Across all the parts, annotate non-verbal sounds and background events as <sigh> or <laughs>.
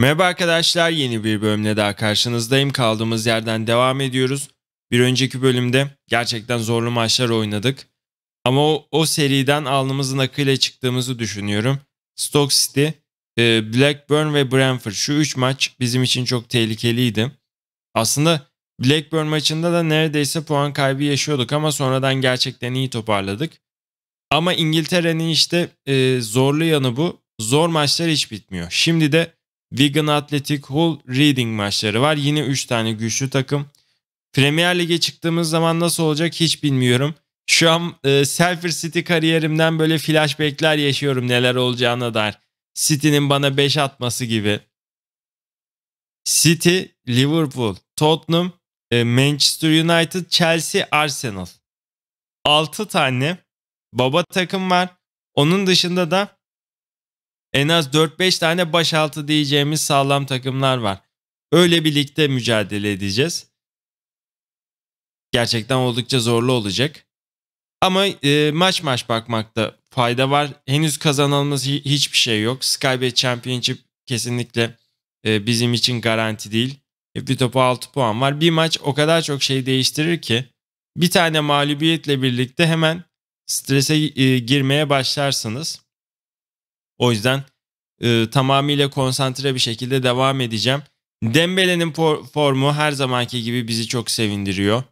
Merhaba arkadaşlar yeni bir bölümle daha karşınızdayım. Kaldığımız yerden devam ediyoruz. Bir önceki bölümde gerçekten zorlu maçlar oynadık. Ama o, o seriden alnımızın akıyla çıktığımızı düşünüyorum. Stoke City, e, Blackburn ve Brentford şu 3 maç bizim için çok tehlikeliydi. Aslında Blackburn maçında da neredeyse puan kaybı yaşıyorduk ama sonradan gerçekten iyi toparladık. Ama İngiltere'nin işte e, zorlu yanı bu. Zor maçlar hiç bitmiyor. Şimdi de Wigan Athletic, Hull, Reading maçları var. Yine 3 tane güçlü takım. Premier Lig'e çıktığımız zaman nasıl olacak hiç bilmiyorum. Şu an e, Selfie City kariyerimden böyle flashbackler yaşıyorum neler olacağına dair. City'nin bana 5 atması gibi. City, Liverpool, Tottenham, e, Manchester United, Chelsea, Arsenal. 6 tane baba takım var. Onun dışında da en az 4-5 tane başaltı diyeceğimiz sağlam takımlar var. Öyle birlikte mücadele edeceğiz. Gerçekten oldukça zorlu olacak. Ama e, maç maç bakmakta fayda var. Henüz kazanılması hiçbir şey yok. Skybet Championship kesinlikle e, bizim için garanti değil. E, bir topu 6 puan var. Bir maç o kadar çok şey değiştirir ki bir tane mağlubiyetle birlikte hemen strese e, girmeye başlarsınız. O yüzden e, tamamıyla konsantre bir şekilde devam edeceğim. Dembele'nin formu her zamanki gibi bizi çok sevindiriyor.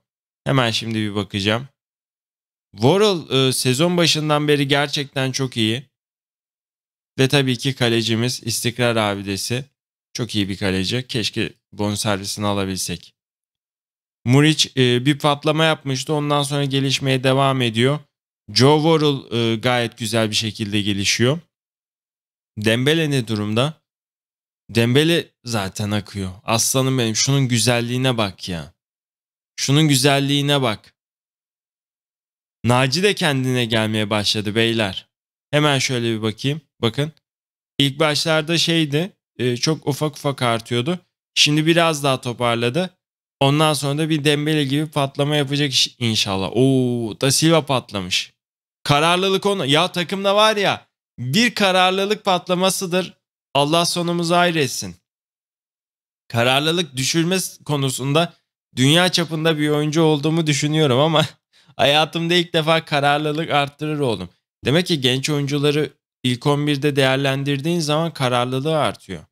Hemen şimdi bir bakacağım. Worrell e, sezon başından beri gerçekten çok iyi. Ve tabii ki kalecimiz İstikrar abidesi. Çok iyi bir kaleci. Keşke bonservisini alabilsek. Muric e, bir patlama yapmıştı. Ondan sonra gelişmeye devam ediyor. Joe Worrell e, gayet güzel bir şekilde gelişiyor. Dembele ne durumda? Dembele zaten akıyor. Aslanım benim şunun güzelliğine bak ya. Şunun güzelliğine bak. Naci de kendine gelmeye başladı beyler. Hemen şöyle bir bakayım. Bakın. İlk başlarda şeydi. E, çok ufak ufak artıyordu. Şimdi biraz daha toparladı. Ondan sonra da bir Dembele gibi patlama yapacak inşallah. Oo, da Silva patlamış. Kararlılık onu. Ya takımda var ya bir kararlılık patlamasıdır. Allah sonumuzu hayretsin. Kararlılık düşürme konusunda dünya çapında bir oyuncu olduğumu düşünüyorum ama <laughs> hayatımda ilk defa kararlılık arttırır oldum. Demek ki genç oyuncuları ilk 11'de değerlendirdiğin zaman kararlılığı artıyor.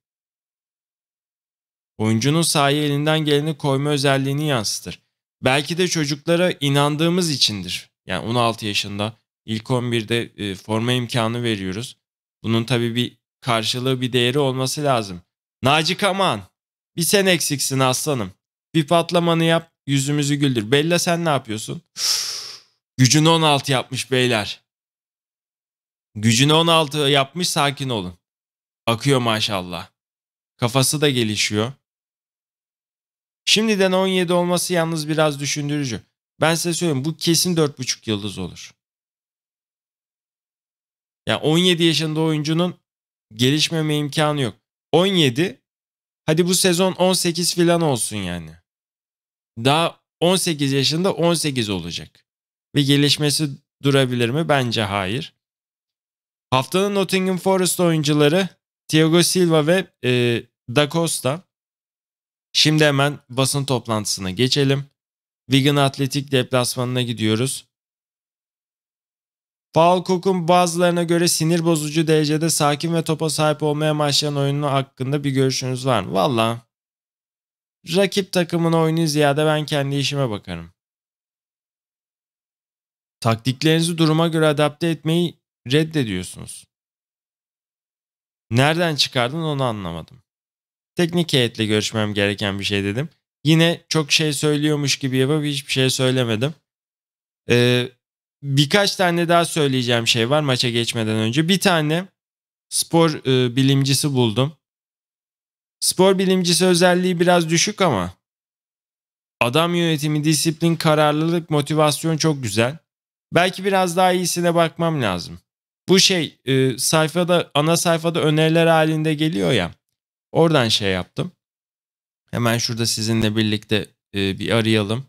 Oyuncunun sahaya elinden geleni koyma özelliğini yansıtır. Belki de çocuklara inandığımız içindir. Yani 16 yaşında İlk 11'de e, forma imkanı veriyoruz. Bunun tabii bir karşılığı bir değeri olması lazım. Naci Kaman bir sen eksiksin aslanım. Bir patlamanı yap yüzümüzü güldür. Bella sen ne yapıyorsun? <sighs> Gücün 16 yapmış beyler. Gücün 16 yapmış sakin olun. Akıyor maşallah. Kafası da gelişiyor. Şimdiden 17 olması yalnız biraz düşündürücü. Ben size söyleyeyim bu kesin 4,5 yıldız olur. Yani 17 yaşında oyuncunun gelişmeme imkanı yok. 17 hadi bu sezon 18 filan olsun yani. Daha 18 yaşında 18 olacak. Ve gelişmesi durabilir mi? Bence hayır. Haftanın Nottingham Forest oyuncuları Thiago Silva ve e, Da Costa. Şimdi hemen basın toplantısına geçelim. Wigan Atletik deplasmanına gidiyoruz. Falkuk'un bazılarına göre sinir bozucu derecede sakin ve topa sahip olmaya başlayan oyunu hakkında bir görüşünüz var mı? Valla rakip takımın oyunu ziyade ben kendi işime bakarım. Taktiklerinizi duruma göre adapte etmeyi reddediyorsunuz. Nereden çıkardın onu anlamadım. Teknik heyetle görüşmem gereken bir şey dedim. Yine çok şey söylüyormuş gibi yapıp hiçbir şey söylemedim. Ee, Birkaç tane daha söyleyeceğim şey var maça geçmeden önce. Bir tane spor e, bilimcisi buldum. Spor bilimcisi özelliği biraz düşük ama adam yönetimi, disiplin, kararlılık, motivasyon çok güzel. Belki biraz daha iyisine bakmam lazım. Bu şey e, sayfada ana sayfada öneriler halinde geliyor ya. Oradan şey yaptım. Hemen şurada sizinle birlikte e, bir arayalım.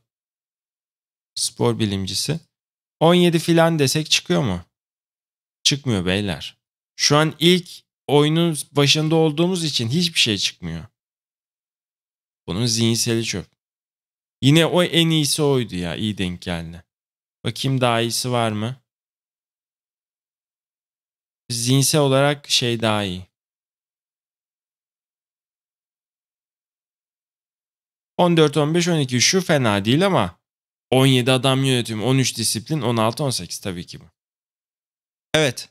Spor bilimcisi. 17 filan desek çıkıyor mu? Çıkmıyor beyler. Şu an ilk oyunun başında olduğumuz için hiçbir şey çıkmıyor. Bunun zihinseli çok. Yine o en iyisi oydu ya. iyi denk geldi. Bakayım daha iyisi var mı? Zihinsel olarak şey daha iyi. 14, 15, 12 şu fena değil ama 17 adam yönetiyorum, 13 disiplin, 16-18 tabii ki bu. Evet.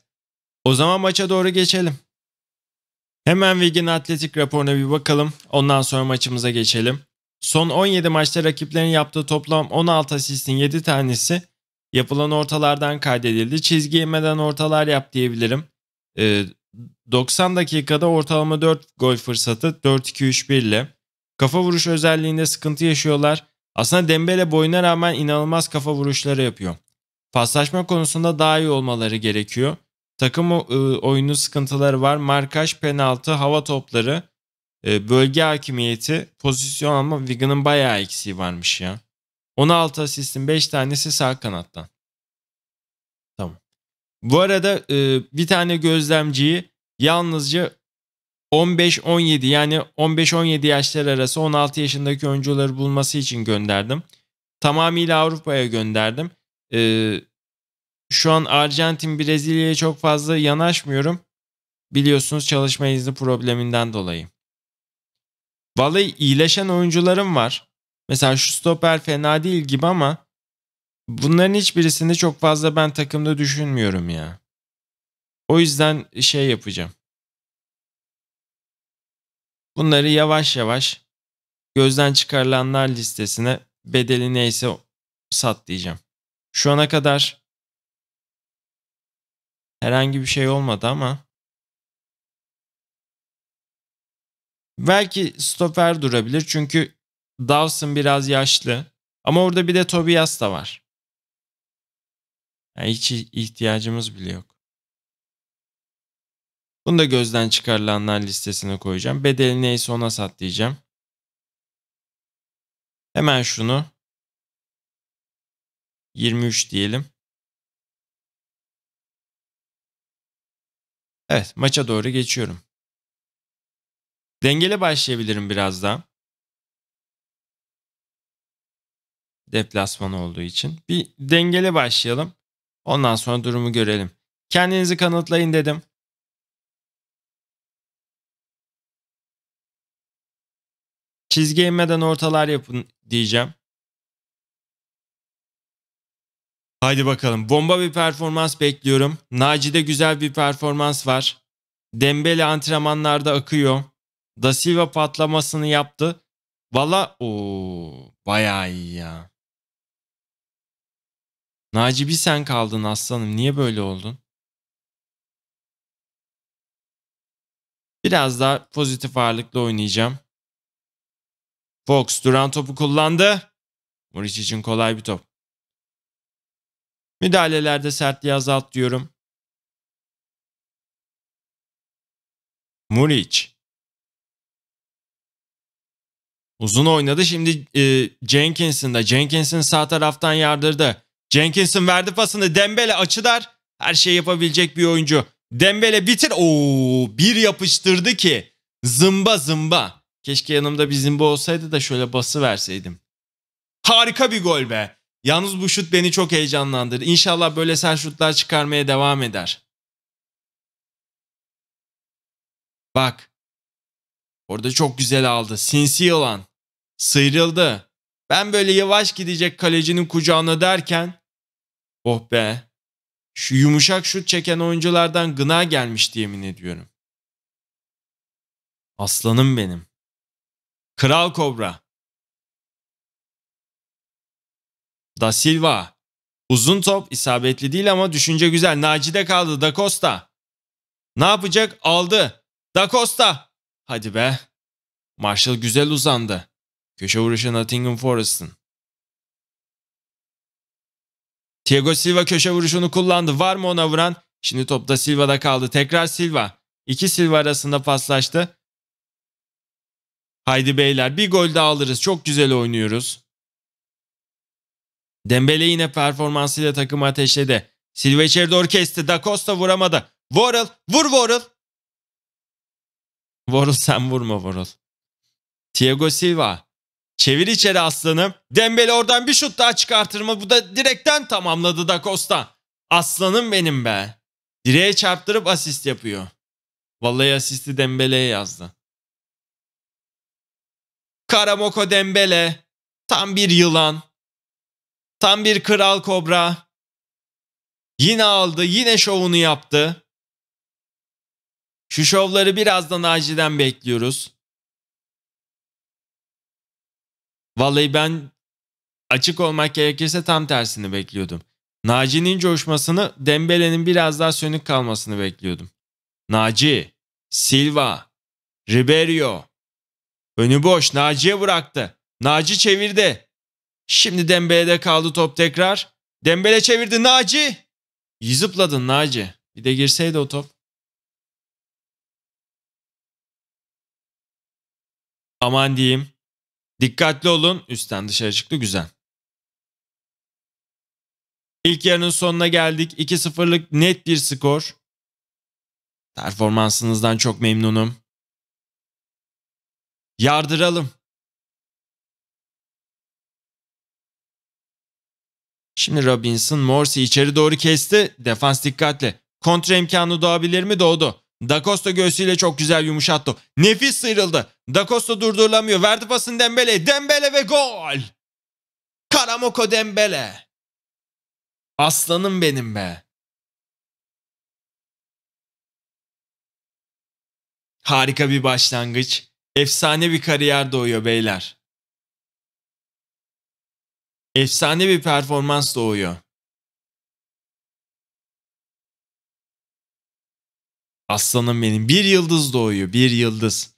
O zaman maça doğru geçelim. Hemen Vig'in atletik raporuna bir bakalım. Ondan sonra maçımıza geçelim. Son 17 maçta rakiplerin yaptığı toplam 16 asistin 7 tanesi yapılan ortalardan kaydedildi. Çizgi yemeden ortalar yap diyebilirim. E, ee, 90 dakikada ortalama 4 gol fırsatı 4-2-3-1 ile. Kafa vuruş özelliğinde sıkıntı yaşıyorlar. Aslında Dembele boyuna rağmen inanılmaz kafa vuruşları yapıyor. Paslaşma konusunda daha iyi olmaları gerekiyor. Takım e, oyunu sıkıntıları var. Markaj, penaltı, hava topları, e, bölge hakimiyeti, pozisyon alma Wigan'ın bayağı eksiği varmış ya. 16 asistin 5 tanesi sağ kanattan. Tamam. Bu arada e, bir tane gözlemciyi yalnızca 15-17 yani 15-17 yaşlar arası 16 yaşındaki oyuncuları bulması için gönderdim. Tamamıyla Avrupa'ya gönderdim. Ee, şu an Arjantin, Brezilya'ya çok fazla yanaşmıyorum. Biliyorsunuz çalışma izni probleminden dolayı. Vallahi iyileşen oyuncularım var. Mesela şu stoper fena değil gibi ama bunların hiçbirisini çok fazla ben takımda düşünmüyorum ya. O yüzden şey yapacağım. Bunları yavaş yavaş gözden çıkarılanlar listesine bedeli neyse sat diyeceğim. Şu ana kadar herhangi bir şey olmadı ama belki stoper durabilir çünkü Dawson biraz yaşlı ama orada bir de Tobias da var. Yani hiç ihtiyacımız bile yok. Bunu da gözden çıkarılanlar listesine koyacağım. Bedeli neyse ona sat diyeceğim. Hemen şunu 23 diyelim. Evet maça doğru geçiyorum. Dengeli başlayabilirim biraz daha. Deplasman olduğu için. Bir dengeli başlayalım. Ondan sonra durumu görelim. Kendinizi kanıtlayın dedim. Çizgi inmeden ortalar yapın diyeceğim. Haydi bakalım. Bomba bir performans bekliyorum. Naci'de güzel bir performans var. Dembele antrenmanlarda akıyor. Da Silva patlamasını yaptı. Valla o bayağı iyi ya. Naci bir sen kaldın aslanım. Niye böyle oldun? Biraz daha pozitif ağırlıklı oynayacağım. Fox duran topu kullandı. Muriç için kolay bir top. Müdahalelerde sertliği azalt diyorum. Muriç. Uzun oynadı. Şimdi e, Jenkins'in de. Jenkins'in sağ taraftan yardırdı. Jenkins'in verdi pasını. Dembele açılar. Her şey yapabilecek bir oyuncu. Dembele bitir. Oo, bir yapıştırdı ki. Zımba zımba. Keşke yanımda bir zimbo olsaydı da şöyle bası verseydim. Harika bir gol be. Yalnız bu şut beni çok heyecanlandırdı. İnşallah böyle sen şutlar çıkarmaya devam eder. Bak. Orada çok güzel aldı. Sinsi yılan. Sıyrıldı. Ben böyle yavaş gidecek kalecinin kucağına derken. Oh be. Şu yumuşak şut çeken oyunculardan gına gelmişti yemin ediyorum. Aslanım benim. Kral Kobra. Da Silva. Uzun top isabetli değil ama düşünce güzel. Nacide kaldı Da Costa. Ne yapacak? Aldı. Da Costa. Hadi be. Marshall güzel uzandı. Köşe vuruşu Nottingham Forest'ın. Thiago Silva köşe vuruşunu kullandı. Var mı ona vuran? Şimdi top da Silva'da kaldı. Tekrar Silva. İki Silva arasında paslaştı. Haydi beyler bir gol daha alırız. Çok güzel oynuyoruz. Dembele yine performansıyla takımı ateşledi. Silva içeri doğru kesti. Da Costa vuramadı. Worrell vur Worrell. Worrell sen vurma Worrell. Thiago Silva. Çevir içeri aslanım. Dembele oradan bir şut daha çıkartır mı? Bu da direkten tamamladı Da Costa. Aslanım benim be. Direğe çarptırıp asist yapıyor. Vallahi asisti Dembele'ye yazdı. Karamoko Dembele. Tam bir yılan. Tam bir kral kobra. Yine aldı, yine şovunu yaptı. Şu şovları birazdan Naci'den bekliyoruz. Vallahi ben açık olmak gerekirse tam tersini bekliyordum. Naci'nin coşmasını, Dembele'nin biraz daha sönük kalmasını bekliyordum. Naci, Silva, Ribeiro, Önü boş Naci'ye bıraktı. Naci çevirdi. Şimdi Dembele'de kaldı top tekrar. Dembele çevirdi Naci. İyi zıpladın Naci. Bir de girseydi o top. Aman diyeyim. Dikkatli olun. Üstten dışarı çıktı güzel. İlk yarının sonuna geldik. 2-0'lık net bir skor. Performansınızdan çok memnunum. Yardıralım. Şimdi Robinson Morsi içeri doğru kesti. Defans dikkatli. Kontra imkanı doğabilir mi? Doğdu. Da Costa göğsüyle çok güzel yumuşattı. Nefis sıyrıldı. Da Costa durdurulamıyor. Verdi pasını Dembele. Dembele ve gol. Karamoko Dembele. Aslanım benim be. Harika bir başlangıç. Efsane bir kariyer doğuyor beyler. Efsane bir performans doğuyor. Aslanım benim. Bir yıldız doğuyor. Bir yıldız.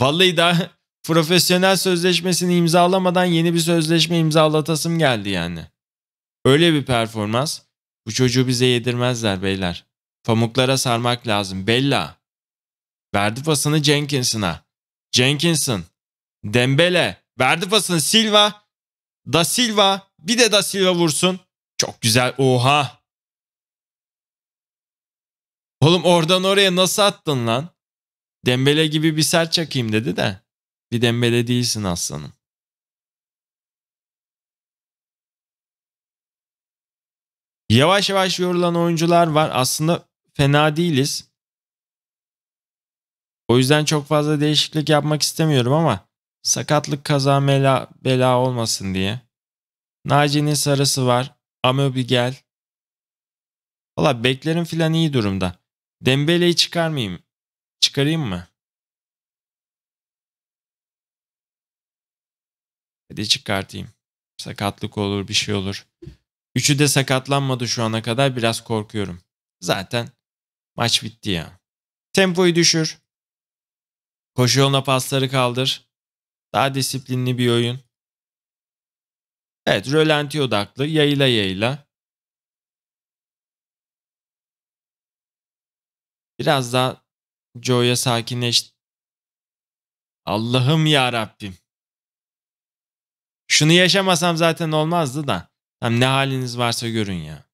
Vallahi daha <laughs> profesyonel sözleşmesini imzalamadan yeni bir sözleşme imzalatasım geldi yani. Öyle bir performans. Bu çocuğu bize yedirmezler beyler. Pamuklara sarmak lazım. Bella. Verdi pasını Jenkins'ına. Jenkinson, Dembele, verdi pasını Silva, Da Silva, bir de Da Silva vursun. Çok güzel. Oha. Oğlum oradan oraya nasıl attın lan? Dembele gibi bir sert çakayım dedi de. Bir Dembele değilsin aslanım. Yavaş yavaş yorulan oyuncular var. Aslında fena değiliz. O yüzden çok fazla değişiklik yapmak istemiyorum ama sakatlık kaza mela, bela olmasın diye. Naci'nin sarısı var. gel Valla beklerim filan iyi durumda. Dembele'yi çıkarmayayım. Çıkarayım mı? Hadi çıkartayım. Sakatlık olur bir şey olur. Üçü de sakatlanmadı şu ana kadar biraz korkuyorum. Zaten maç bitti ya. Tempoyu düşür. Koşu yoluna pasları kaldır. Daha disiplinli bir oyun. Evet rölanti odaklı yayla yayla. Biraz daha Joe'ya sakinleş. Allah'ım ya Rabbim. Şunu yaşamasam zaten olmazdı da. Hem ne haliniz varsa görün ya.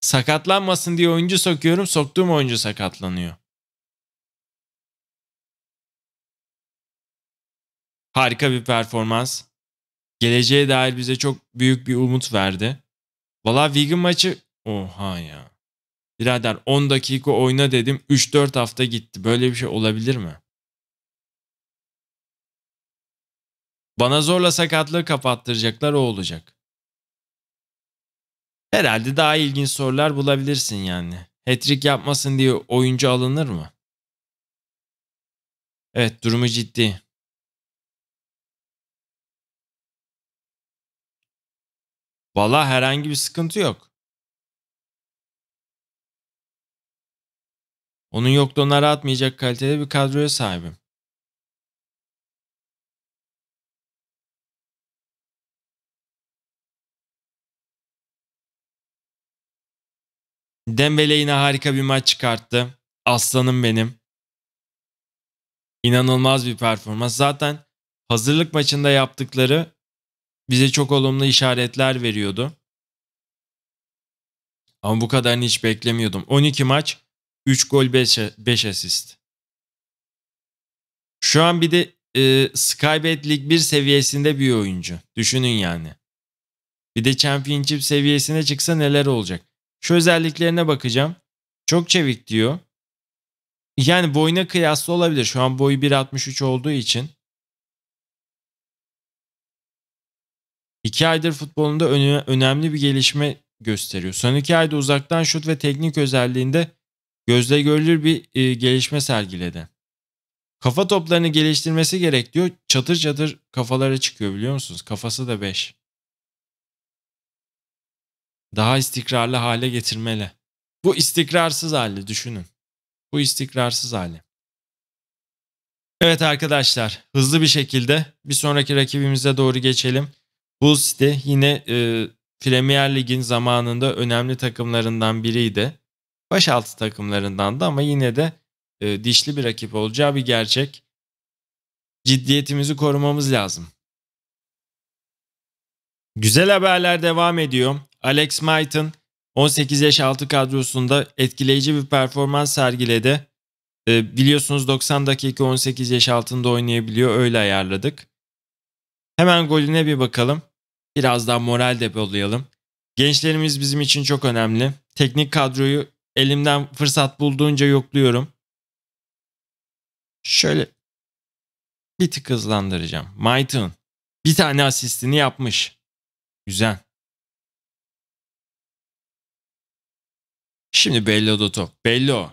Sakatlanmasın diye oyuncu sokuyorum. Soktuğum oyuncu sakatlanıyor. Harika bir performans. Geleceğe dair bize çok büyük bir umut verdi. Valla Wigan maçı... Oha ya. Birader 10 dakika oyna dedim 3-4 hafta gitti. Böyle bir şey olabilir mi? Bana zorla sakatlığı kapattıracaklar o olacak. Herhalde daha ilginç sorular bulabilirsin yani. Hattrick yapmasın diye oyuncu alınır mı? Evet durumu ciddi. Valla herhangi bir sıkıntı yok. Onun yokluğuna rahatmayacak kalitede bir kadroya sahibim. Dembele yine harika bir maç çıkarttı. Aslanım benim. İnanılmaz bir performans. Zaten hazırlık maçında yaptıkları bize çok olumlu işaretler veriyordu. Ama bu kadarını hiç beklemiyordum. 12 maç, 3 gol 5, 5 asist. Şu an bir de e, Skybet Lig 1 seviyesinde bir oyuncu. Düşünün yani. Bir de Championship seviyesine çıksa neler olacak? Şu özelliklerine bakacağım. Çok çevik diyor. Yani boyuna kıyaslı olabilir. Şu an boyu 1.63 olduğu için. 2 aydır futbolunda önemli bir gelişme gösteriyor. Son 2 ayda uzaktan şut ve teknik özelliğinde gözle görülür bir e, gelişme sergiledi. Kafa toplarını geliştirmesi gerek diyor. Çatır çatır kafalara çıkıyor biliyor musunuz? Kafası da 5. Daha istikrarlı hale getirmeli. Bu istikrarsız hali düşünün. Bu istikrarsız hali. Evet arkadaşlar hızlı bir şekilde bir sonraki rakibimize doğru geçelim. Bulls de yine e, Premier Lig'in zamanında önemli takımlarından biriydi. Baş altı takımlarından da ama yine de e, dişli bir rakip olacağı bir gerçek. Ciddiyetimizi korumamız lazım. Güzel haberler devam ediyor. Alex Mayton 18 yaş altı kadrosunda etkileyici bir performans sergiledi. E, biliyorsunuz 90 dakika 18 yaş altında oynayabiliyor öyle ayarladık. Hemen golüne bir bakalım. Biraz daha moral depolayalım. Gençlerimiz bizim için çok önemli. Teknik kadroyu elimden fırsat bulduğunca yokluyorum. Şöyle bir tık hızlandıracağım. Maitun bir tane asistini yapmış. Güzel. Şimdi Bello da top. Bello.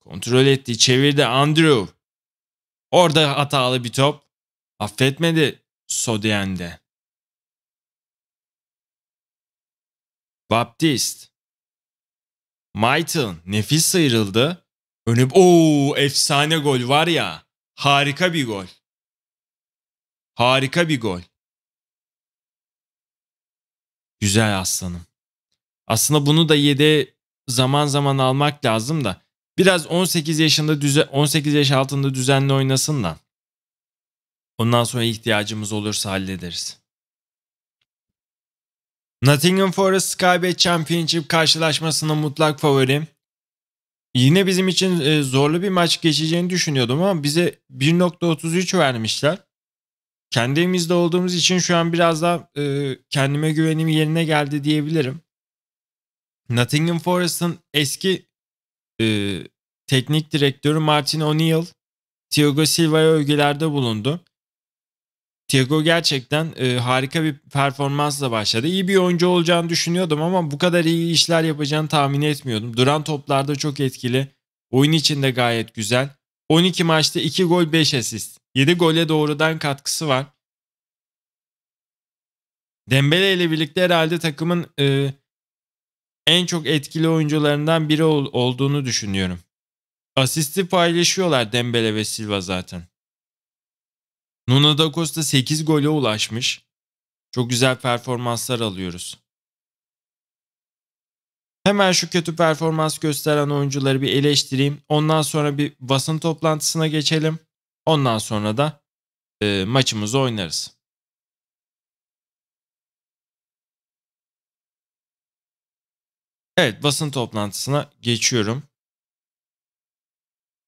Kontrol etti. Çevirdi. Andrew. Orada hatalı bir top. Affetmedi Sodyen'de. Baptist. Michael nefis sıyrıldı. Önüp ooo efsane gol var ya. Harika bir gol. Harika bir gol. Güzel aslanım. Aslında bunu da yede zaman zaman almak lazım da biraz 18 yaşında düze 18 yaş altında düzenli oynasın da. Ondan sonra ihtiyacımız olursa hallederiz. Nottingham Forest Sky Championship karşılaşmasına mutlak favori. Yine bizim için e, zorlu bir maç geçeceğini düşünüyordum ama bize 1.33 vermişler. Kendi evimizde olduğumuz için şu an biraz daha e, kendime güvenim yerine geldi diyebilirim. Nottingham Forest'ın eski e, teknik direktörü Martin O'Neill Thiago Silva'ya övgülerde bulundu. Thiago gerçekten e, harika bir performansla başladı. İyi bir oyuncu olacağını düşünüyordum ama bu kadar iyi işler yapacağını tahmin etmiyordum. Duran toplarda çok etkili. Oyun içinde gayet güzel. 12 maçta 2 gol 5 asist. 7 gole doğrudan katkısı var. Dembele ile birlikte herhalde takımın e, en çok etkili oyuncularından biri ol, olduğunu düşünüyorum. Asisti paylaşıyorlar Dembele ve Silva zaten. Nuno da Costa 8 gole ulaşmış. Çok güzel performanslar alıyoruz. Hemen şu kötü performans gösteren oyuncuları bir eleştireyim. Ondan sonra bir basın toplantısına geçelim. Ondan sonra da e, maçımızı oynarız. Evet basın toplantısına geçiyorum.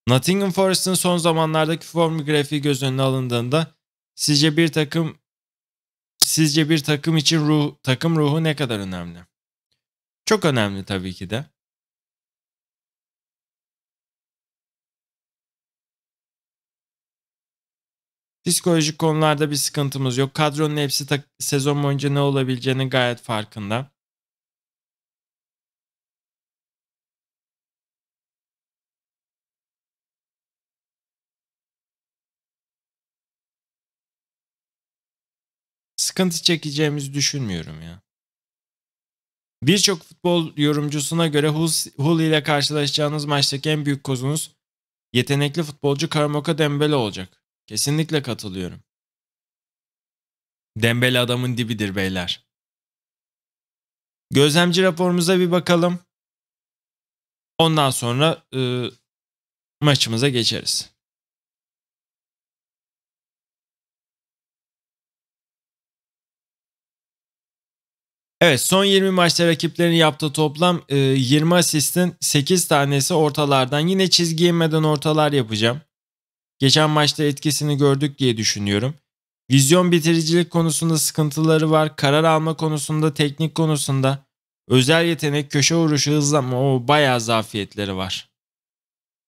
Nottingham Forest'ın son zamanlardaki form grafiği göz önüne alındığında sizce bir takım sizce bir takım için ruh, takım ruhu ne kadar önemli? Çok önemli tabii ki de. Psikolojik konularda bir sıkıntımız yok. Kadronun hepsi sezon boyunca ne olabileceğini gayet farkında. sıkıntı çekeceğimizi düşünmüyorum ya. Birçok futbol yorumcusuna göre Hull ile karşılaşacağınız maçtaki en büyük kozunuz yetenekli futbolcu Karamoka Dembele olacak. Kesinlikle katılıyorum. Dembele adamın dibidir beyler. Gözlemci raporumuza bir bakalım. Ondan sonra e, maçımıza geçeriz. Evet son 20 maçta rakiplerin yaptığı toplam 20 e, asistin 8 tanesi ortalardan. Yine çizgi inmeden ortalar yapacağım. Geçen maçta etkisini gördük diye düşünüyorum. Vizyon bitiricilik konusunda sıkıntıları var. Karar alma konusunda, teknik konusunda, özel yetenek, köşe vuruşu, hızlanma o bayağı zafiyetleri var.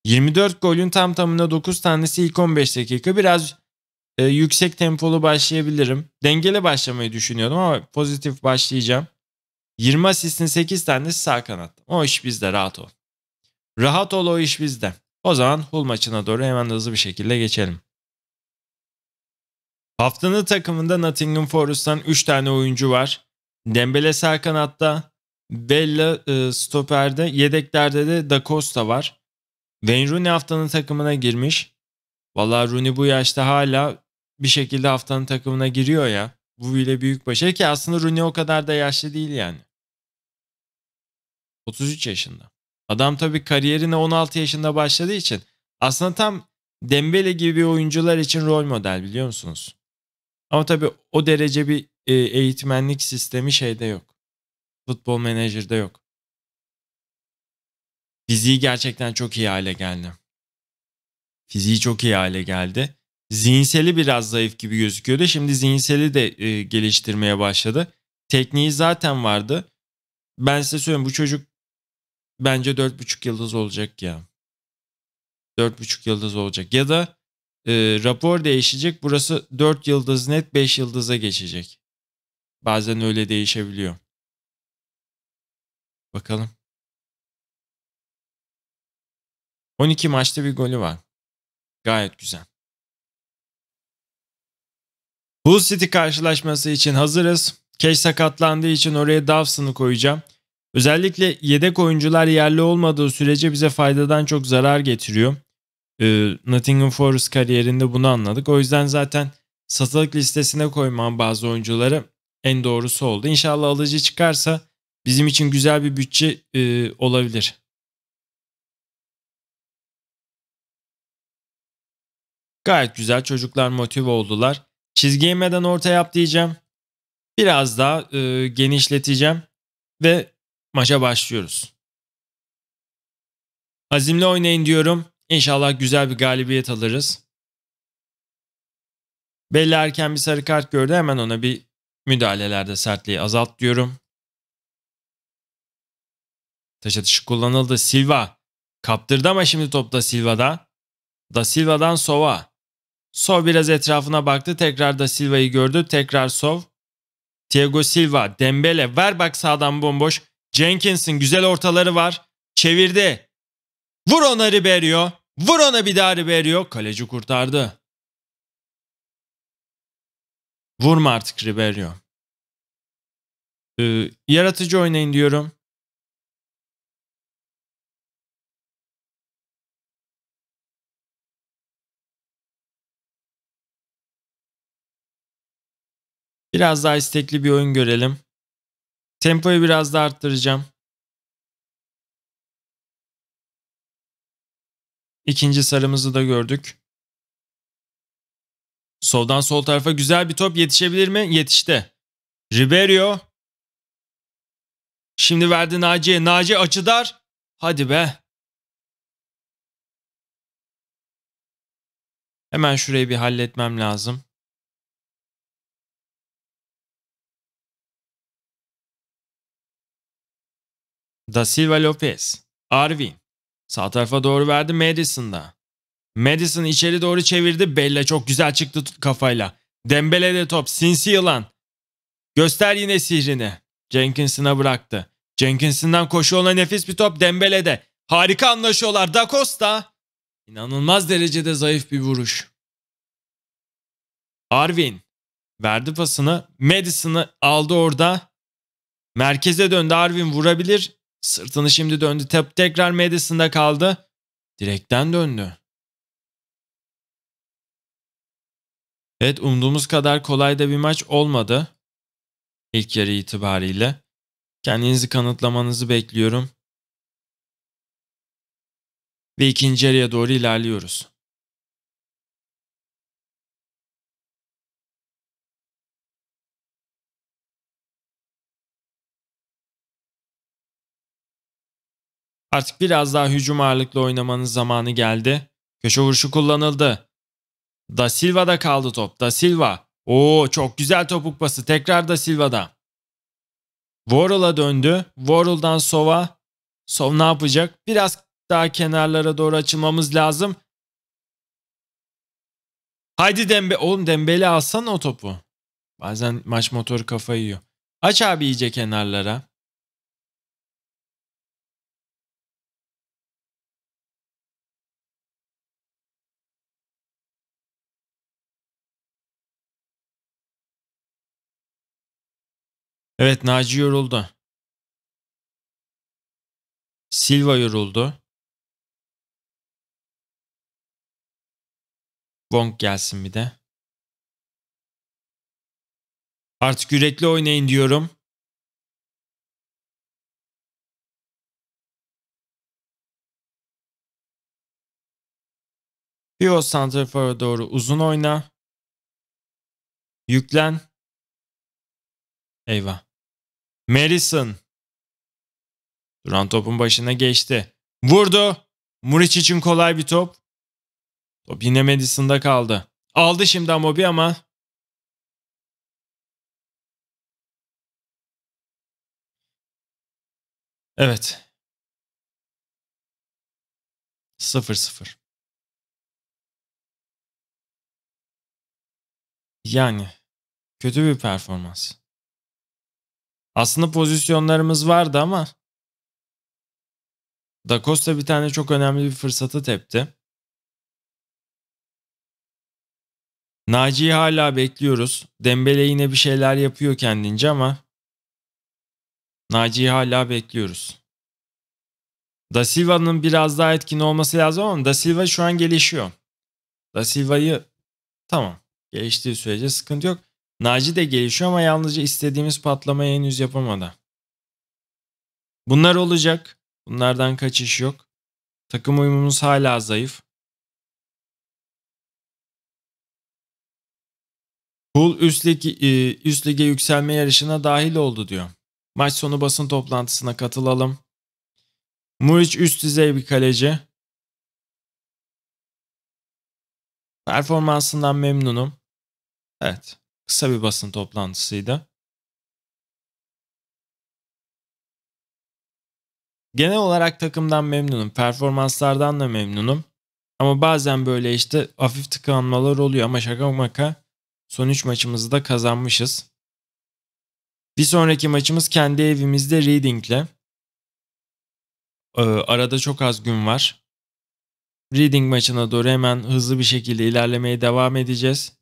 24 golün tam tamına 9 tanesi ilk 15 dakika biraz e, yüksek tempolu başlayabilirim. Dengeli başlamayı düşünüyordum ama pozitif başlayacağım. 20 asistin 8 tanesi sağ kanat. O iş bizde rahat ol. Rahat ol o iş bizde. O zaman Hull maçına doğru hemen hızlı bir şekilde geçelim. Haftanın takımında Nottingham Forest'tan 3 tane oyuncu var. Dembele sağ kanatta, Bella e, stoperde, yedeklerde de Da Costa var. Wayne Rooney haftanın takımına girmiş. Valla Rooney bu yaşta hala bir şekilde haftanın takımına giriyor ya. Bu bile büyük başarı ki aslında Rooney o kadar da yaşlı değil yani. 33 yaşında. Adam tabii kariyerine 16 yaşında başladığı için aslında tam Dembele gibi oyuncular için rol model biliyor musunuz? Ama tabii o derece bir e, eğitmenlik sistemi şeyde yok. Futbol menajerde yok. Fiziği gerçekten çok iyi hale geldi. Fiziği çok iyi hale geldi. Zihinseli biraz zayıf gibi gözüküyordu. Şimdi zihinseli de e, geliştirmeye başladı. Tekniği zaten vardı. Ben size söyleyeyim bu çocuk bence 4,5 yıldız olacak ya. 4,5 yıldız olacak. Ya da e, rapor değişecek. Burası 4 yıldız net 5 yıldıza geçecek. Bazen öyle değişebiliyor. Bakalım. 12 maçta bir golü var. Gayet güzel. Hull City karşılaşması için hazırız. Keş sakatlandığı için oraya Dawson'ı koyacağım. Özellikle yedek oyuncular yerli olmadığı sürece bize faydadan çok zarar getiriyor. Ee, Nottingham Forest kariyerinde bunu anladık. O yüzden zaten satılık listesine koymam bazı oyuncuları en doğrusu oldu. İnşallah alıcı çıkarsa bizim için güzel bir bütçe e, olabilir. Gayet güzel çocuklar motive oldular. Çizgi yemeden orta yap diyeceğim. Biraz daha e, genişleteceğim ve maça başlıyoruz. Azimle oynayın diyorum. İnşallah güzel bir galibiyet alırız. Belli erken bir sarı kart gördü. Hemen ona bir müdahalelerde sertliği azalt diyorum. Taş atışı kullanıldı. Silva kaptırdı ama şimdi top da Silva'da. Da Silva'dan Sova. Sov biraz etrafına baktı. Tekrar da Silva'yı gördü. Tekrar Sov. Thiago Silva, Dembele. Ver bak sağdan bomboş. Jenkins'in güzel ortaları var. Çevirdi. Vur ona Riberio. Vur ona bir daha Riberio. Kaleci kurtardı. Vurma artık Riberio. Ee, yaratıcı oynayın diyorum. Biraz daha istekli bir oyun görelim. Tempoyu biraz daha arttıracağım. İkinci sarımızı da gördük. Soldan sol tarafa güzel bir top yetişebilir mi? Yetişti. Riberio. Şimdi verdi Naci'ye. Naci açı dar. Hadi be. Hemen şurayı bir halletmem lazım. Da Silva Lopez. Arvin. Sağ tarafa doğru verdi Madison'da. Madison içeri doğru çevirdi. Bella çok güzel çıktı kafayla. Dembele de top. Sinsi yılan. Göster yine sihrini. Jenkins'ına bıraktı. Jenkins'inden koşu ona nefis bir top Dembele'de. Harika anlaşıyorlar. Da Costa. İnanılmaz derecede zayıf bir vuruş. Arvin verdi pasını. Madison'ı aldı orada. Merkeze döndü Arvin vurabilir. Sırtını şimdi döndü. Te tekrar Madison'da kaldı. Direkten döndü. Evet umduğumuz kadar kolay da bir maç olmadı. İlk yarı itibariyle. Kendinizi kanıtlamanızı bekliyorum. Ve ikinci yarıya doğru ilerliyoruz. Artık biraz daha hücum ağırlıklı oynamanın zamanı geldi. Köşe vuruşu kullanıldı. Da Silva'da kaldı top. Da Silva. Oo çok güzel topuk bası. Tekrar Da Silva'da. Worrell'a döndü. Worrell'dan Sova. Sova ne yapacak? Biraz daha kenarlara doğru açılmamız lazım. Haydi Dembe. Oğlum Dembele alsana o topu. Bazen maç motoru kafayı yiyor. Aç abi iyice kenarlara. Evet Naci yoruldu. Silva yoruldu. Wong gelsin bir de. Artık yürekli oynayın diyorum. Bir o santrafora doğru uzun oyna. Yüklen. Eyvah. Madison. Duran topun başına geçti. Vurdu. Muriç için kolay bir top. Top yine Madison'da kaldı. Aldı şimdi Amobi ama Evet. 0-0. Yani kötü bir performans. Aslında pozisyonlarımız vardı ama Da Costa bir tane çok önemli bir fırsatı tepti. Naci'yi hala bekliyoruz. Dembele yine bir şeyler yapıyor kendince ama Naci'yi hala bekliyoruz. Da Silva'nın biraz daha etkin olması lazım ama Da Silva şu an gelişiyor. Da Silva'yı tamam geliştiği sürece sıkıntı yok. Naci de gelişiyor ama yalnızca istediğimiz patlamayı henüz yapamadı. Bunlar olacak. Bunlardan kaçış yok. Takım uyumumuz hala zayıf. Pool üst, ligi, e, üst lige yükselme yarışına dahil oldu diyor. Maç sonu basın toplantısına katılalım. Muriç üst düzey bir kaleci. Performansından memnunum. Evet kısa bir basın toplantısıydı. Genel olarak takımdan memnunum. Performanslardan da memnunum. Ama bazen böyle işte hafif tıkanmalar oluyor ama şaka maka son 3 maçımızı da kazanmışız. Bir sonraki maçımız kendi evimizde Reading'le. Ee, arada çok az gün var. Reading maçına doğru hemen hızlı bir şekilde ilerlemeye devam edeceğiz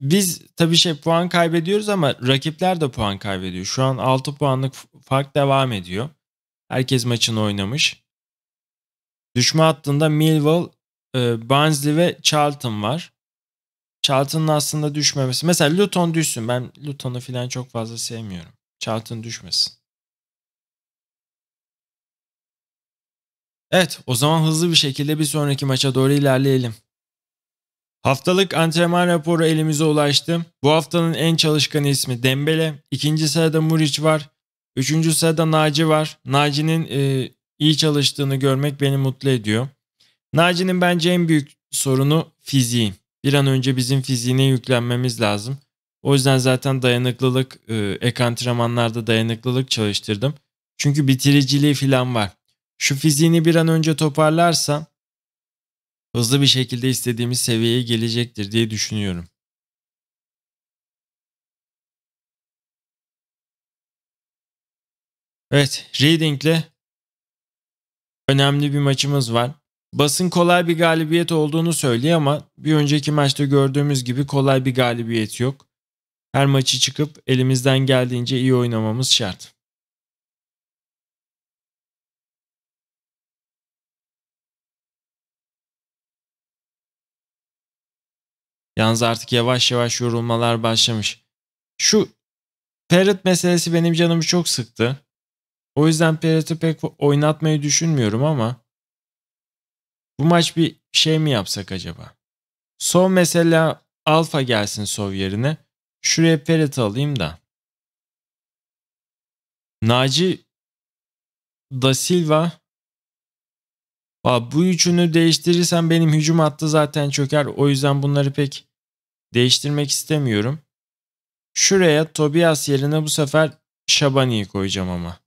biz tabii şey puan kaybediyoruz ama rakipler de puan kaybediyor. Şu an 6 puanlık fark devam ediyor. Herkes maçını oynamış. Düşme hattında Millwall, e, Barnsley ve Charlton var. Charlton'ın aslında düşmemesi. Mesela Luton düşsün. Ben Luton'u falan çok fazla sevmiyorum. Charlton düşmesin. Evet o zaman hızlı bir şekilde bir sonraki maça doğru ilerleyelim. Haftalık antrenman raporu elimize ulaştı. Bu haftanın en çalışkan ismi Dembele. İkinci sırada Muriç var. Üçüncü sırada Naci var. Naci'nin e, iyi çalıştığını görmek beni mutlu ediyor. Naci'nin bence en büyük sorunu fiziği. Bir an önce bizim fiziğine yüklenmemiz lazım. O yüzden zaten dayanıklılık, e, ek antrenmanlarda dayanıklılık çalıştırdım. Çünkü bitiriciliği falan var. Şu fiziğini bir an önce toparlarsa hızlı bir şekilde istediğimiz seviyeye gelecektir diye düşünüyorum. Evet, Reading'le önemli bir maçımız var. Basın kolay bir galibiyet olduğunu söylüyor ama bir önceki maçta gördüğümüz gibi kolay bir galibiyet yok. Her maçı çıkıp elimizden geldiğince iyi oynamamız şart. Yalnız artık yavaş yavaş yorulmalar başlamış. Şu Parrot meselesi benim canımı çok sıktı. O yüzden Parrot'ı pek oynatmayı düşünmüyorum ama bu maç bir şey mi yapsak acaba? Sov mesela Alfa gelsin Sov yerine. Şuraya Parrot alayım da. Naci Da Silva Aa, bu üçünü değiştirirsen benim hücum hattı zaten çöker. O yüzden bunları pek Değiştirmek istemiyorum. Şuraya Tobias yerine bu sefer Şabani'yi koyacağım ama.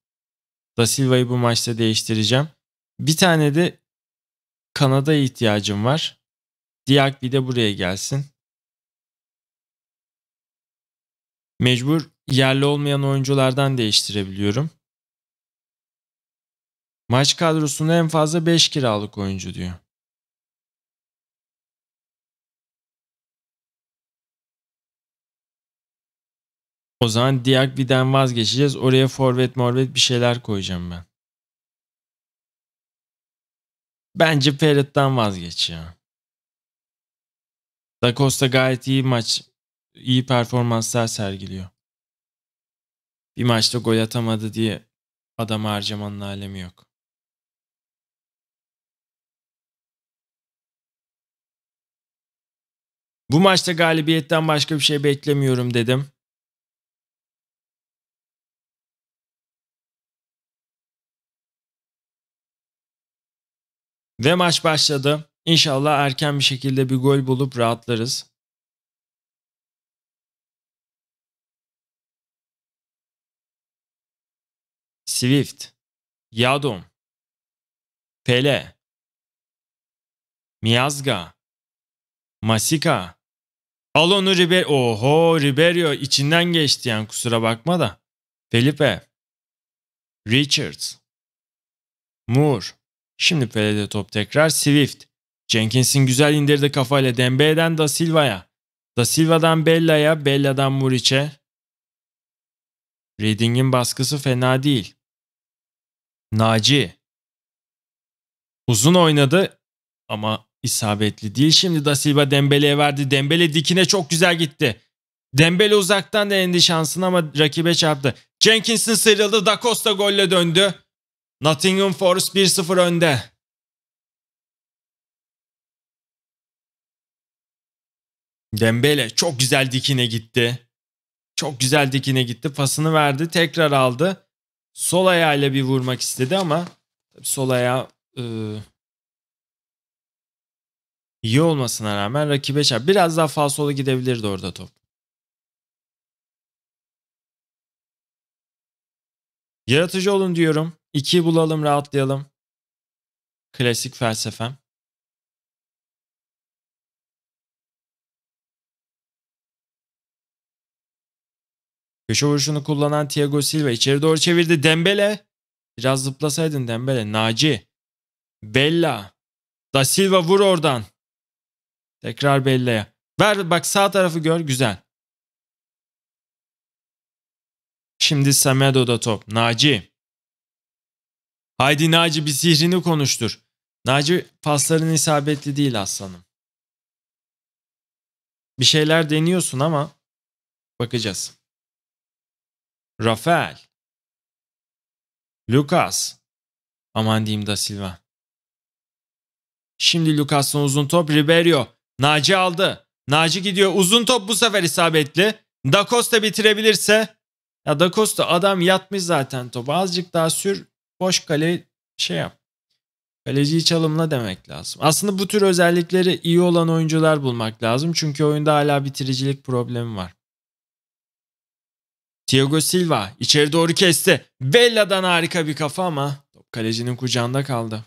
Da Silva'yı bu maçta değiştireceğim. Bir tane de Kanada'ya ihtiyacım var. Diakbi de buraya gelsin. Mecbur yerli olmayan oyunculardan değiştirebiliyorum. Maç kadrosunda en fazla 5 kiralık oyuncu diyor. O zaman Diakby'den vazgeçeceğiz. Oraya forvet morvet bir şeyler koyacağım ben. Bence Parrot'tan vazgeç ya. Da Costa gayet iyi maç, iyi performanslar sergiliyor. Bir maçta gol atamadı diye adam harcamanın alemi yok. Bu maçta galibiyetten başka bir şey beklemiyorum dedim. Ve maç başladı. İnşallah erken bir şekilde bir gol bulup rahatlarız. Swift, Yadom, Pele, Miyazga, Masika, Alonso Ribeiro. Oho Ribeiro içinden geçti yani kusura bakma da. Felipe, Richards, Moore, Şimdi Pele'de top tekrar Swift. Jenkins'in güzel indirdi kafayla Dembe'den Da Silva'ya. Da Silva'dan Bella'ya, Bella'dan Muriç'e. Reading'in baskısı fena değil. Naci. Uzun oynadı ama isabetli değil. Şimdi Da Silva Dembele'ye verdi. Dembele dikine çok güzel gitti. Dembele uzaktan da endi şansını ama rakibe çarptı. Jenkins'in sıyrıldı. Da Costa golle döndü. Nottingham Forest 1-0 önde. Dembele çok güzel dikine gitti. Çok güzel dikine gitti. Pasını verdi. Tekrar aldı. Sol ayağıyla bir vurmak istedi ama tabii sol ayağı e, iyi olmasına rağmen rakibe çar. Biraz daha fazla sola gidebilirdi orada top. Yaratıcı olun diyorum. İki bulalım rahatlayalım. Klasik felsefem. Köşe vuruşunu kullanan Thiago Silva içeri doğru çevirdi. Dembele. Biraz zıplasaydın Dembele. Naci. Bella. Da Silva vur oradan. Tekrar Bella'ya. Ver bak sağ tarafı gör güzel. Şimdi Semedo'da top. Naci. Haydi Naci bir sihrini konuştur. Naci pasların isabetli değil aslanım. Bir şeyler deniyorsun ama bakacağız. Rafael. Lucas. Aman diyeyim da Silva. Şimdi Lucas'tan uzun top Ribeiro. Naci aldı. Naci gidiyor. Uzun top bu sefer isabetli. Da Costa bitirebilirse. Ya Da Costa adam yatmış zaten topu. Azıcık daha sür boş kale şey yap. Kaleciyi çalımla demek lazım. Aslında bu tür özellikleri iyi olan oyuncular bulmak lazım. Çünkü oyunda hala bitiricilik problemi var. Thiago Silva içeri doğru kesti. Bella'dan harika bir kafa ama kalecinin kucağında kaldı.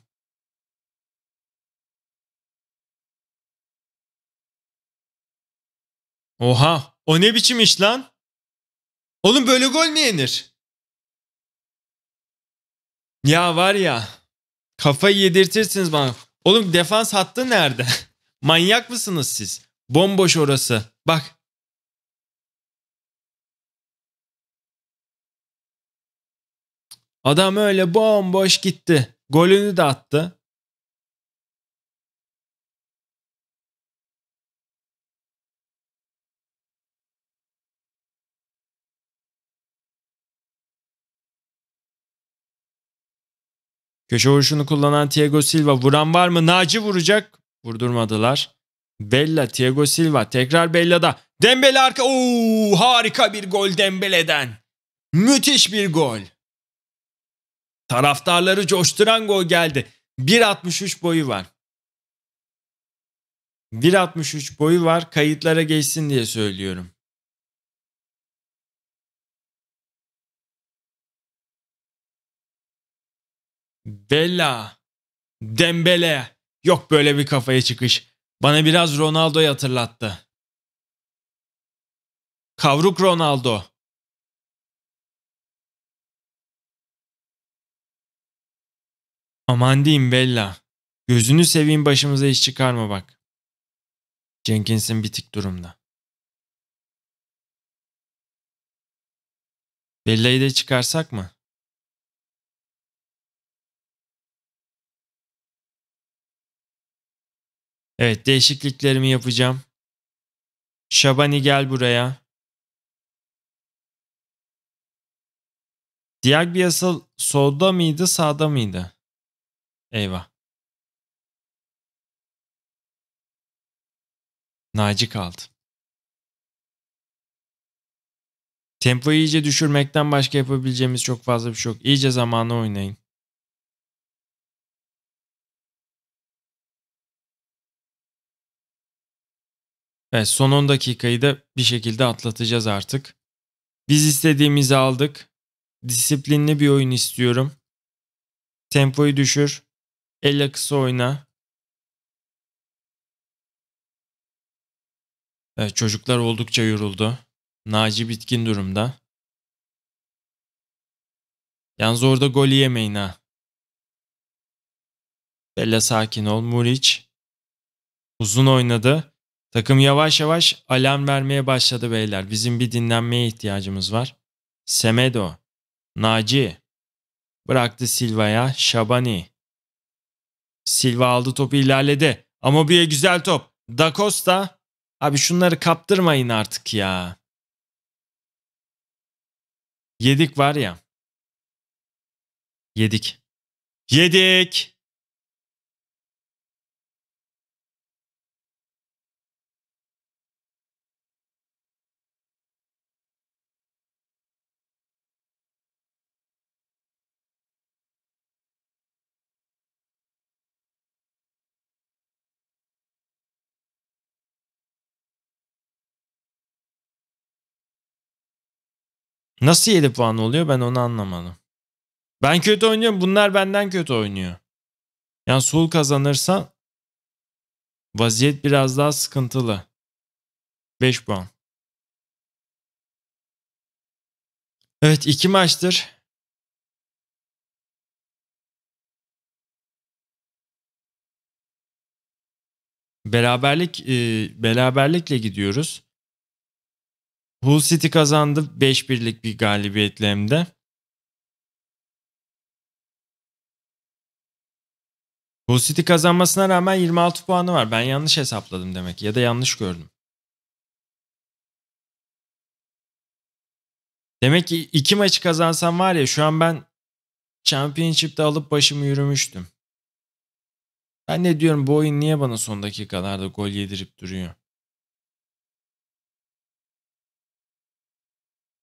Oha o ne biçim iş lan? Oğlum böyle gol mü yenir? Ya var ya kafayı yedirtirsiniz bana. Oğlum defans hattı nerede? <laughs> Manyak mısınız siz? Bomboş orası. Bak. Adam öyle bomboş gitti. Golünü de attı. Köşe vuruşunu kullanan Thiago Silva vuran var mı? Naci vuracak. Vurdurmadılar. Bella, Thiago Silva tekrar Bella'da. Dembele arka. Oo, harika bir gol Dembele'den. Müthiş bir gol. Taraftarları coşturan gol geldi. 1.63 boyu var. 1.63 boyu var. Kayıtlara geçsin diye söylüyorum. Bella, Dembele. Yok böyle bir kafaya çıkış. Bana biraz Ronaldo'yu hatırlattı. Kavruk Ronaldo. Aman diyeyim Bella. Gözünü seveyim başımıza iş çıkarma bak. Jenkins'in bitik durumda. Bella'yı da çıkarsak mı? Evet değişikliklerimi yapacağım. Şabani gel buraya. Diğer bir solda mıydı sağda mıydı? Eyvah. Naci kaldı. Tempoyu iyice düşürmekten başka yapabileceğimiz çok fazla bir şey yok. İyice zamanı oynayın. Evet, son 10 dakikayı da bir şekilde atlatacağız artık. Biz istediğimizi aldık. Disiplinli bir oyun istiyorum. Tempoyu düşür. Elle kısa oyna. Evet, çocuklar oldukça yoruldu. Naci bitkin durumda. Yalnız orada gol yemeyin ha. Bella sakin ol. Muriç uzun oynadı. Takım yavaş yavaş alarm vermeye başladı beyler. Bizim bir dinlenmeye ihtiyacımız var. Semedo, Naci bıraktı Silva'ya Şabani. Silva aldı topu ilerledi. Amobi'ye güzel top. Da Costa. Abi şunları kaptırmayın artık ya. Yedik var ya. Yedik. Yedik. Nasıl 7 puan oluyor ben onu anlamadım. Ben kötü oynuyorum bunlar benden kötü oynuyor. Yani Sul kazanırsa vaziyet biraz daha sıkıntılı. 5 puan. Evet iki maçtır. Beraberlik e, beraberlikle gidiyoruz. Hull City kazandı 5-1'lik bir galibiyetle hem de. Hull City kazanmasına rağmen 26 puanı var. Ben yanlış hesapladım demek ya da yanlış gördüm. Demek ki iki maçı kazansam var ya şu an ben Championship'te alıp başımı yürümüştüm. Ben ne diyorum bu oyun niye bana son dakikalarda gol yedirip duruyor?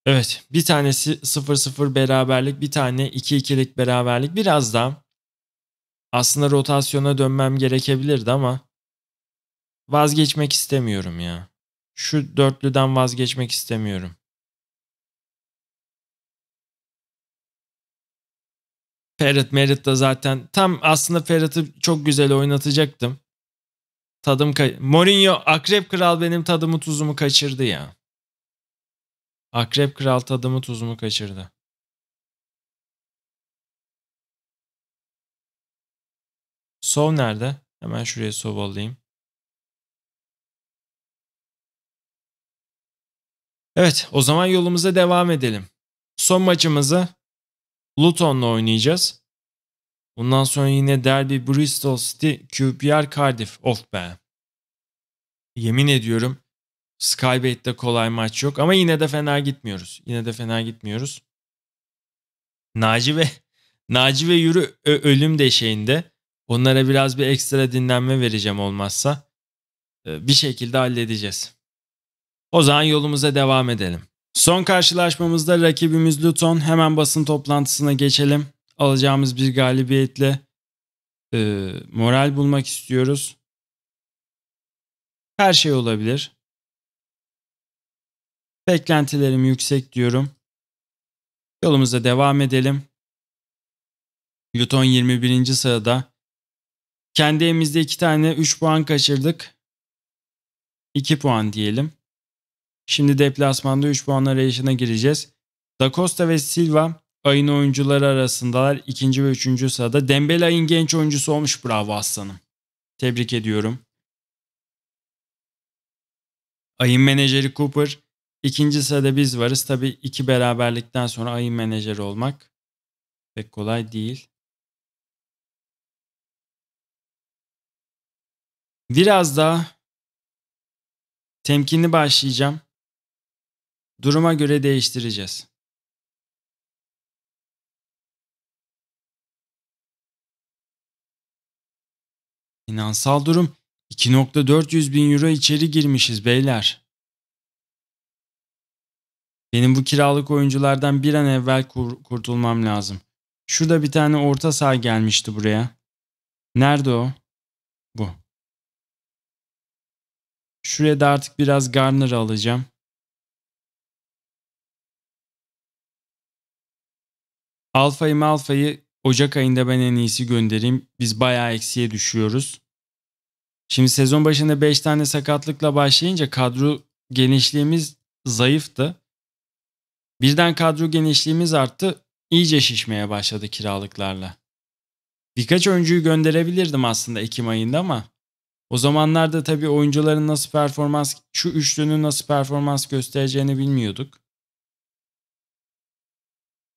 Evet bir tanesi 0-0 beraberlik bir tane 2-2'lik beraberlik biraz daha aslında rotasyona dönmem gerekebilirdi ama vazgeçmek istemiyorum ya. Şu dörtlüden vazgeçmek istemiyorum. Ferit, Merit de zaten tam aslında Ferit'i çok güzel oynatacaktım. Tadım ka- Mourinho akrep kral benim tadımı tuzumu kaçırdı ya. Akrep kral tadımı tuzumu kaçırdı. Sov nerede? Hemen şuraya sov alayım. Evet o zaman yolumuza devam edelim. Son maçımızı Luton'la oynayacağız. Bundan sonra yine derby Bristol City QPR Cardiff. Of oh be. Yemin ediyorum Skybait'te kolay maç yok ama yine de fena gitmiyoruz. Yine de fena gitmiyoruz. Naci ve Naci ve Yürü ö, ölüm deşeğinde onlara biraz bir ekstra dinlenme vereceğim olmazsa ee, bir şekilde halledeceğiz. O zaman yolumuza devam edelim. Son karşılaşmamızda rakibimiz Luton. Hemen basın toplantısına geçelim. Alacağımız bir galibiyetle e, moral bulmak istiyoruz. Her şey olabilir. Beklentilerim yüksek diyorum. Yolumuza devam edelim. Luton 21. sırada. Kendi evimizde 2 tane 3 puan kaçırdık. 2 puan diyelim. Şimdi deplasmanda 3 puan arayışına gireceğiz. Da Costa ve Silva ayın oyuncuları arasındalar. ikinci ve üçüncü sırada. Dembele ayın genç oyuncusu olmuş. Bravo aslanım. Tebrik ediyorum. Ayın menajeri Cooper İkincisi de biz varız. Tabii iki beraberlikten sonra ayın menajeri olmak pek kolay değil. Biraz daha temkinli başlayacağım. Duruma göre değiştireceğiz. Finansal durum 2.400 bin euro içeri girmişiz beyler. Benim bu kiralık oyunculardan bir an evvel kur- kurtulmam lazım. Şurada bir tane orta saha gelmişti buraya. Nerede o? Bu. Şuraya da artık biraz Garner alacağım. Alfa'yı Malfa'yı Ocak ayında ben en iyisi göndereyim. Biz bayağı eksiye düşüyoruz. Şimdi sezon başında 5 tane sakatlıkla başlayınca kadro genişliğimiz zayıftı. Birden kadro genişliğimiz arttı, iyice şişmeye başladı kiralıklarla. Birkaç oyuncuyu gönderebilirdim aslında Ekim ayında ama o zamanlarda tabii oyuncuların nasıl performans, şu üçlünün nasıl performans göstereceğini bilmiyorduk.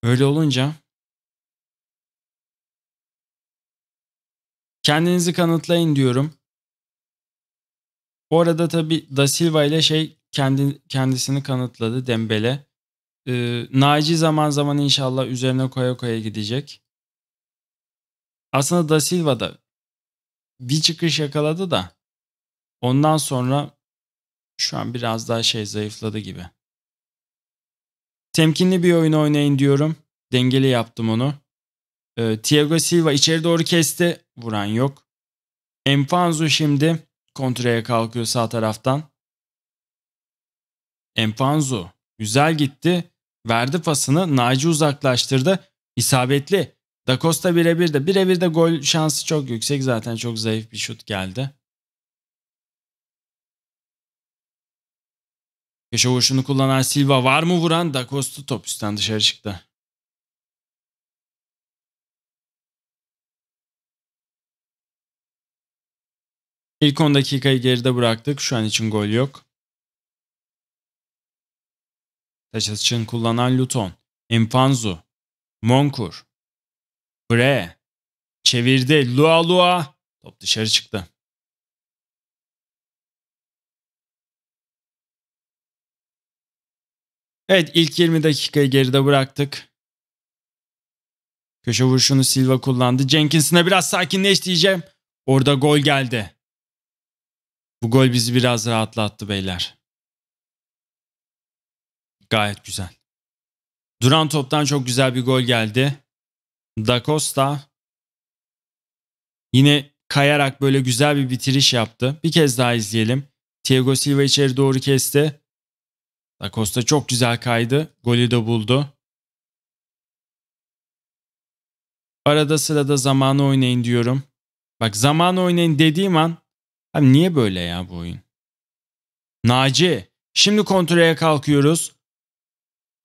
Öyle olunca kendinizi kanıtlayın diyorum. Bu arada tabii Da Silva ile şey kendi kendisini kanıtladı Dembele. Ee, Naci zaman zaman inşallah üzerine koya koya gidecek. Aslında Da Silva da bir çıkış yakaladı da ondan sonra şu an biraz daha şey zayıfladı gibi. Temkinli bir oyun oynayın diyorum. Dengeli yaptım onu. Ee, Thiago Silva içeri doğru kesti. Vuran yok. Enfanzu şimdi kontraya kalkıyor sağ taraftan. Enfanzu güzel gitti. Verdi pasını Naci uzaklaştırdı. İsabetli. Da Costa birebir de. Birebir de gol şansı çok yüksek zaten çok zayıf bir şut geldi. Köşe vuruşunu kullanan Silva var mı vuran? Da Costa top üstten dışarı çıktı. İlk 10 dakikayı geride bıraktık. Şu an için gol yok. Taş için kullanan Luton, Impanzu, Monkur, Bre, çevirdi Lua Lua, top dışarı çıktı. Evet ilk 20 dakikayı geride bıraktık. Köşe vuruşunu Silva kullandı. Jenkins'ine biraz sakinleş diyeceğim. Orada gol geldi. Bu gol bizi biraz rahatlattı beyler. Gayet güzel. Duran toptan çok güzel bir gol geldi. Da Costa yine kayarak böyle güzel bir bitiriş yaptı. Bir kez daha izleyelim. Thiago Silva içeri doğru kesti. Da Costa çok güzel kaydı. Golü de buldu. Arada sırada zamanı oynayın diyorum. Bak zamanı oynayın dediğim an abi niye böyle ya bu oyun? Naci şimdi kontraya kalkıyoruz.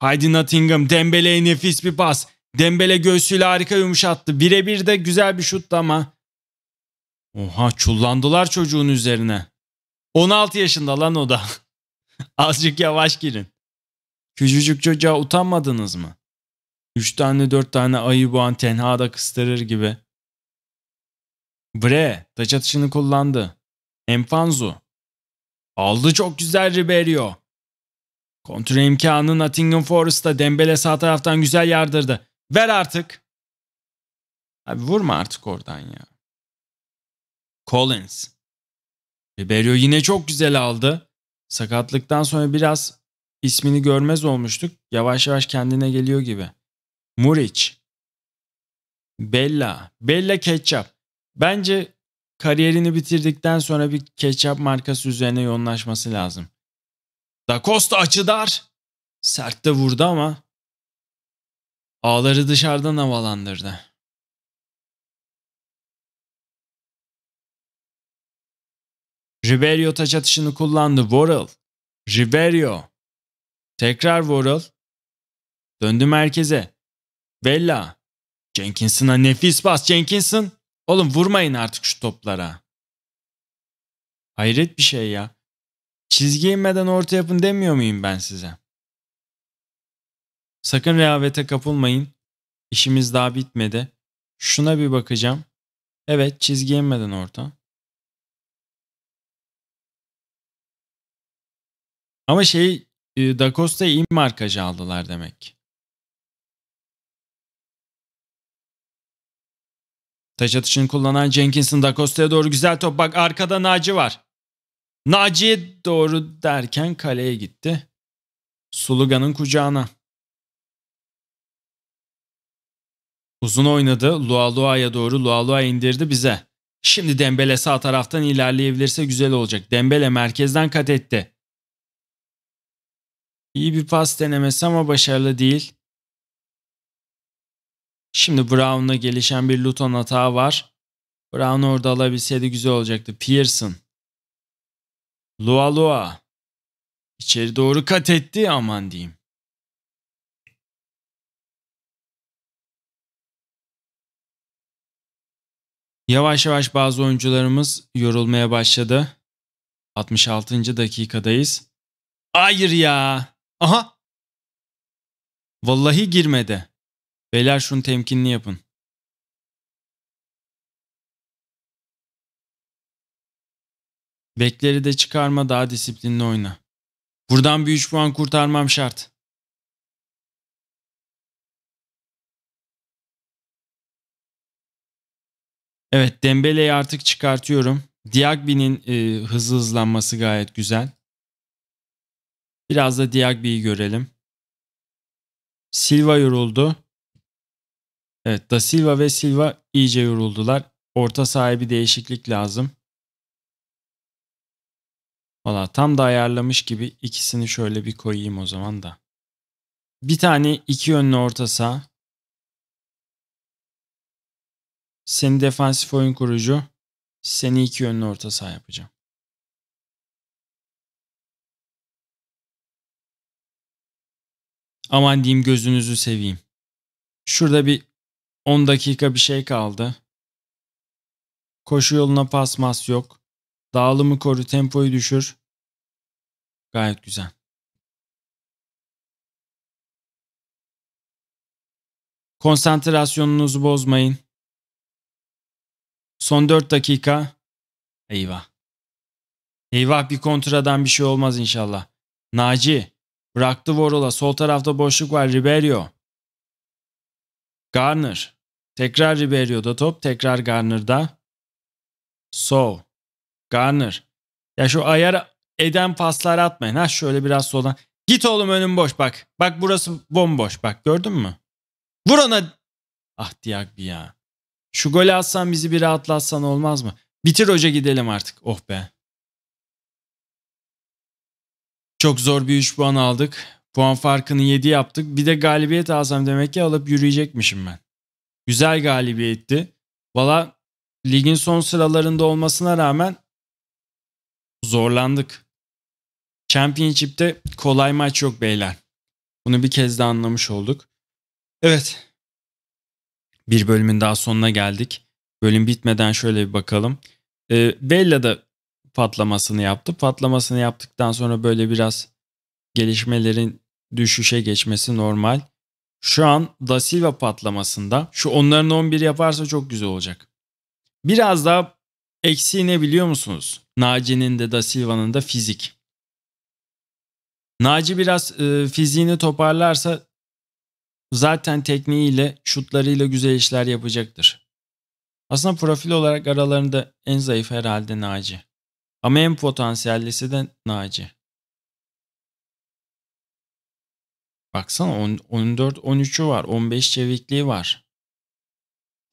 Haydi Nottingham Dembele'ye nefis bir pas. Dembele göğsüyle harika yumuşattı. Birebir de güzel bir şuttu ama. Oha çullandılar çocuğun üzerine. 16 yaşında lan o da. <laughs> Azıcık yavaş girin. Küçücük çocuğa utanmadınız mı? 3 tane 4 tane ayı bu boğan tenhada kıstırır gibi. Bre taç atışını kullandı. Enfanzu. Aldı çok güzel Riberio. Kontra imkanı Nottingham Forest'ta Dembele sağ taraftan güzel yardırdı. Ver artık. Abi vurma artık oradan ya. Collins. Ribeiro yine çok güzel aldı. Sakatlıktan sonra biraz ismini görmez olmuştuk. Yavaş yavaş kendine geliyor gibi. Muriç. Bella. Bella Ketchup. Bence kariyerini bitirdikten sonra bir ketchup markası üzerine yoğunlaşması lazım. Da Costa açı dar. Sert de vurdu ama ağları dışarıdan havalandırdı. Riverio taç atışını kullandı. Worrell. Riverio. Tekrar Worrell. Döndü merkeze. Vella. Jenkinson'a nefis bas Jenkinson. Oğlum vurmayın artık şu toplara. Hayret bir şey ya. Çizgi inmeden orta yapın demiyor muyum ben size? Sakın rehavete kapılmayın. İşimiz daha bitmedi. Şuna bir bakacağım. Evet çizgi inmeden orta. Ama şey e, Da Costa'yı in markajı aldılar demek. Taç atışını kullanan Jenkins'in Dakostaya doğru güzel top. Bak arkada Naci var. Naciye doğru derken kaleye gitti. Suluga'nın kucağına. Uzun oynadı. Lualua'ya doğru Lualua indirdi bize. Şimdi Dembele sağ taraftan ilerleyebilirse güzel olacak. Dembele merkezden kat etti. İyi bir pas denemesi ama başarılı değil. Şimdi Brown'la gelişen bir Luton hata var. Brown orada alabilseydi güzel olacaktı. Pearson. Lua Lua. İçeri doğru kat etti aman diyeyim. Yavaş yavaş bazı oyuncularımız yorulmaya başladı. 66. dakikadayız. Hayır ya. Aha. Vallahi girmedi. Beyler şunu temkinli yapın. Bekleri de çıkarma daha disiplinli oyna. Buradan bir 3 puan kurtarmam şart. Evet Dembele'yi artık çıkartıyorum. Diagby'nin e, hızlı hızlanması gayet güzel. Biraz da Diagby'yi görelim. Silva yoruldu. Evet Da Silva ve Silva iyice yoruldular. Orta sahibi değişiklik lazım. Valla tam da ayarlamış gibi ikisini şöyle bir koyayım o zaman da. Bir tane iki yönlü orta saha. Seni defansif oyun kurucu. Seni iki yönlü orta saha yapacağım. Aman diyeyim gözünüzü seveyim. Şurada bir 10 dakika bir şey kaldı. Koşu yoluna pasmas yok. Dağılımı koru, tempoyu düşür. Gayet güzel. Konsantrasyonunuzu bozmayın. Son 4 dakika. Eyvah. Eyvah bir kontradan bir şey olmaz inşallah. Naci. Bıraktı Vorol'a. Sol tarafta boşluk var. Ribeiro. Garner. Tekrar Ribeiro'da top. Tekrar Garner'da. So. Garner. Ya şu ayar eden paslar atmayın. Ha şöyle biraz soldan. Git oğlum önüm boş bak. Bak burası bomboş bak gördün mü? Vur ona. Ah diyak bir ya. Şu golü atsan bizi bir rahatlatsan olmaz mı? Bitir hoca gidelim artık. Oh be. Çok zor bir 3 puan aldık. Puan farkını 7 yaptık. Bir de galibiyet alsam demek ki alıp yürüyecekmişim ben. Güzel galibiyetti. Valla ligin son sıralarında olmasına rağmen zorlandık. Championship'te kolay maç yok beyler. Bunu bir kez de anlamış olduk. Evet. Bir bölümün daha sonuna geldik. Bölüm bitmeden şöyle bir bakalım. Ee, Bella da patlamasını yaptı. Patlamasını yaptıktan sonra böyle biraz gelişmelerin düşüşe geçmesi normal. Şu an Da Silva patlamasında şu onların 11 yaparsa çok güzel olacak. Biraz daha Eksiği ne biliyor musunuz? Naci'nin de Da Silva'nın da fizik. Naci biraz e, fiziğini toparlarsa zaten tekniğiyle, şutlarıyla güzel işler yapacaktır. Aslında profil olarak aralarında en zayıf herhalde Naci. Ama en potansiyellisi de Naci. Baksana 14-13'ü var. 15 çevikliği var.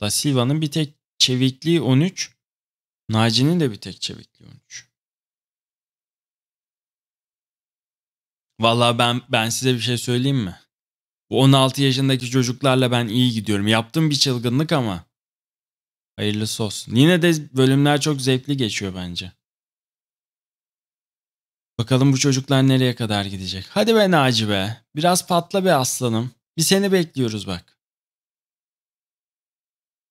Da Silva'nın bir tek çevikliği 13. Naci'nin de bir tek çevikli oyuncu. Vallahi ben ben size bir şey söyleyeyim mi? Bu 16 yaşındaki çocuklarla ben iyi gidiyorum. Yaptım bir çılgınlık ama. Hayırlısı olsun. Yine de bölümler çok zevkli geçiyor bence. Bakalım bu çocuklar nereye kadar gidecek. Hadi be Naci be. Biraz patla be aslanım. Bir seni bekliyoruz bak.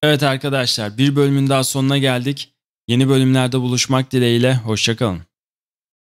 Evet arkadaşlar bir bölümün daha sonuna geldik. Yeni bölümlerde buluşmak dileğiyle, hoşçakalın.